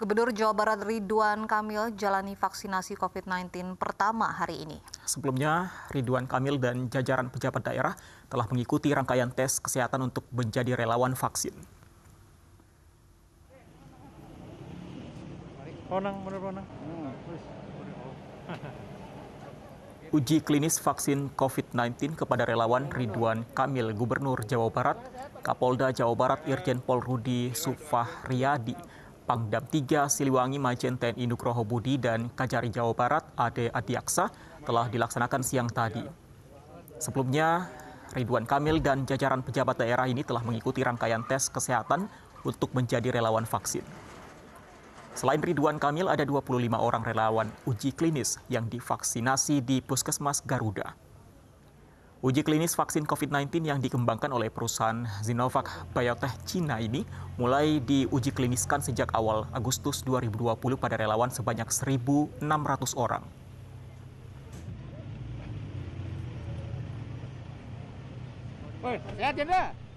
Gubernur Jawa Barat Ridwan Kamil jalani vaksinasi COVID-19 pertama hari ini. Sebelumnya, Ridwan Kamil dan jajaran pejabat daerah telah mengikuti rangkaian tes kesehatan untuk menjadi relawan vaksin. Uji klinis vaksin COVID-19 kepada relawan Ridwan Kamil Gubernur Jawa Barat, Kapolda Jawa Barat Irjen Pol Rudi Sufah Riyadi Pangdam 3 Siliwangi Majen TNI Nugroho Budi dan Kajari Jawa Barat Ade Adiaksa telah dilaksanakan siang tadi. Sebelumnya, Ridwan Kamil dan jajaran pejabat daerah ini telah mengikuti rangkaian tes kesehatan untuk menjadi relawan vaksin. Selain Ridwan Kamil, ada 25 orang relawan uji klinis yang divaksinasi di Puskesmas Garuda. Uji klinis vaksin COVID-19 yang dikembangkan oleh perusahaan Sinovac Biotech Cina ini mulai diuji kliniskan sejak awal Agustus 2020 pada relawan sebanyak 1.600 orang. Hey, ya,